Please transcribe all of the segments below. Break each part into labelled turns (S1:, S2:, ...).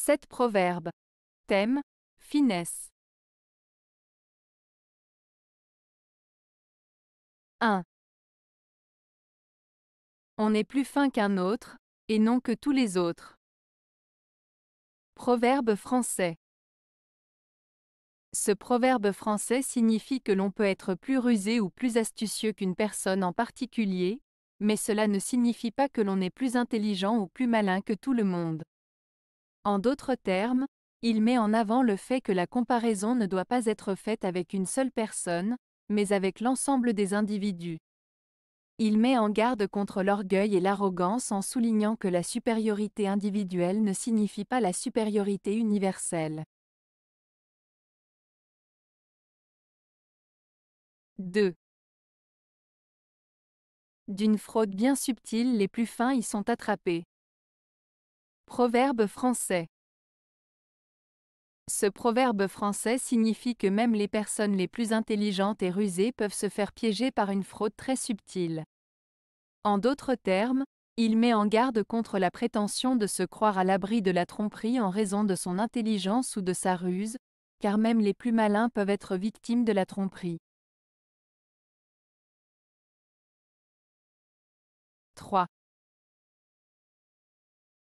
S1: 7 proverbes. Thème Finesse. 1. On est plus fin qu'un autre,
S2: et non que tous les autres. Proverbe français. Ce proverbe français signifie que l'on peut être plus rusé ou plus astucieux qu'une personne en particulier, mais cela ne signifie pas que l'on est plus intelligent ou plus malin que tout le monde. En d'autres termes, il met en avant le fait que la comparaison ne doit pas être faite avec une seule personne, mais avec l'ensemble des individus. Il met en garde contre l'orgueil et l'arrogance en soulignant que la supériorité individuelle ne signifie pas la supériorité universelle.
S1: 2. D'une fraude bien subtile, les plus fins y sont attrapés.
S2: Proverbe français. Ce proverbe français signifie que même les personnes les plus intelligentes et rusées peuvent se faire piéger par une fraude très subtile. En d'autres termes, il met en garde contre la prétention de se croire à l'abri de la tromperie en raison de son intelligence ou de sa ruse, car même les plus malins peuvent être victimes de la tromperie. 3.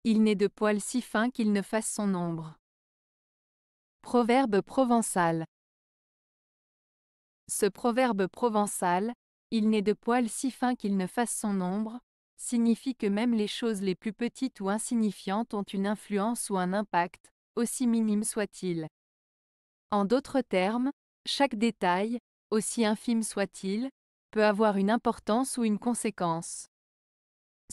S2: Il n'est de poil si fin qu'il ne fasse son ombre. Proverbe provençal. Ce proverbe provençal, il n'est de poil si fin qu'il ne fasse son ombre, signifie que même les choses les plus petites ou insignifiantes ont une influence ou un impact, aussi minime soit-il. En d'autres termes, chaque détail, aussi infime soit-il, peut avoir une importance ou une conséquence.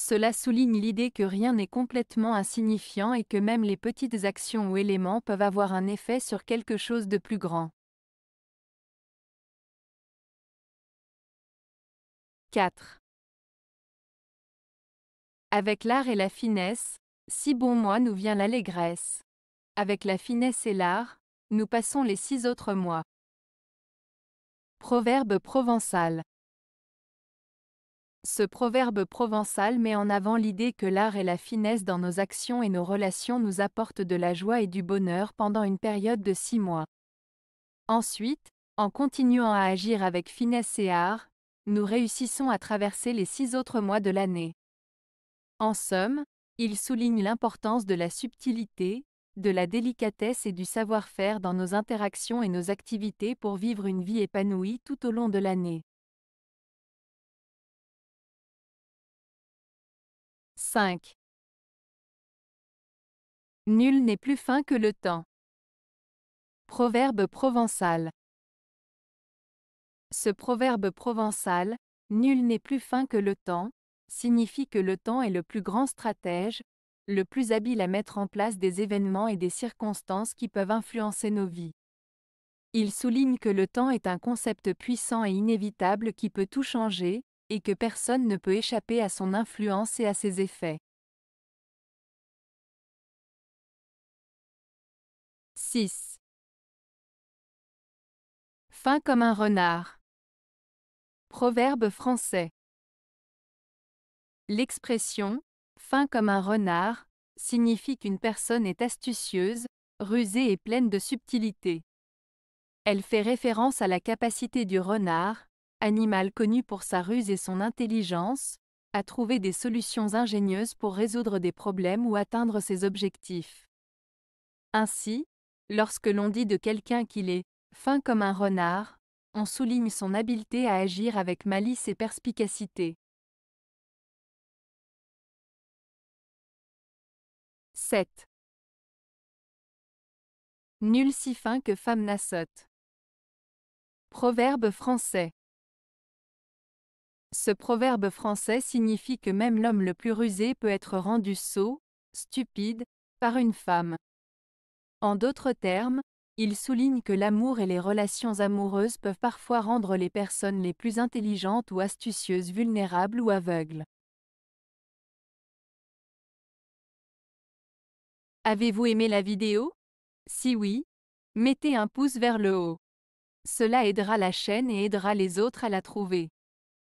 S2: Cela souligne l'idée que rien n'est complètement insignifiant et que même les petites actions ou éléments peuvent avoir un effet sur quelque chose de plus grand.
S1: 4. Avec l'art et la
S2: finesse, si bons mois nous vient l'allégresse. Avec la finesse et l'art, nous passons les six autres mois. Proverbe provençal. Ce proverbe provençal met en avant l'idée que l'art et la finesse dans nos actions et nos relations nous apportent de la joie et du bonheur pendant une période de six mois. Ensuite, en continuant à agir avec finesse et art, nous réussissons à traverser les six autres mois de l'année. En somme, il souligne l'importance de la subtilité, de la délicatesse et du savoir-faire dans nos interactions et nos activités pour vivre une vie épanouie tout au long de l'année.
S1: 5. Nul n'est plus fin que le temps.
S2: Proverbe provençal. Ce proverbe provençal, Nul n'est plus fin que le temps, signifie que le temps est le plus grand stratège, le plus habile à mettre en place des événements et des circonstances qui peuvent influencer nos vies. Il souligne que le temps est un concept puissant et inévitable qui peut tout changer, et que personne ne peut échapper à son influence et à ses effets.
S1: 6. Fin comme un renard.
S2: Proverbe français. L'expression fin comme un renard signifie qu'une personne est astucieuse, rusée et pleine de subtilité. Elle fait référence à la capacité du renard animal connu pour sa ruse et son intelligence, a trouvé des solutions ingénieuses pour résoudre des problèmes ou atteindre ses objectifs. Ainsi, lorsque l'on dit de quelqu'un qu'il est fin comme un renard, on souligne son habileté à agir avec malice et perspicacité.
S1: 7. Nul si
S2: fin que femme nassotte. Proverbe français. Ce proverbe français signifie que même l'homme le plus rusé peut être rendu sot, stupide, par une femme. En d'autres termes, il souligne que l'amour et les relations amoureuses peuvent parfois rendre les personnes les plus intelligentes ou astucieuses vulnérables ou aveugles. Avez-vous aimé la vidéo Si oui, mettez un pouce vers le haut. Cela aidera la chaîne et aidera les autres à la trouver.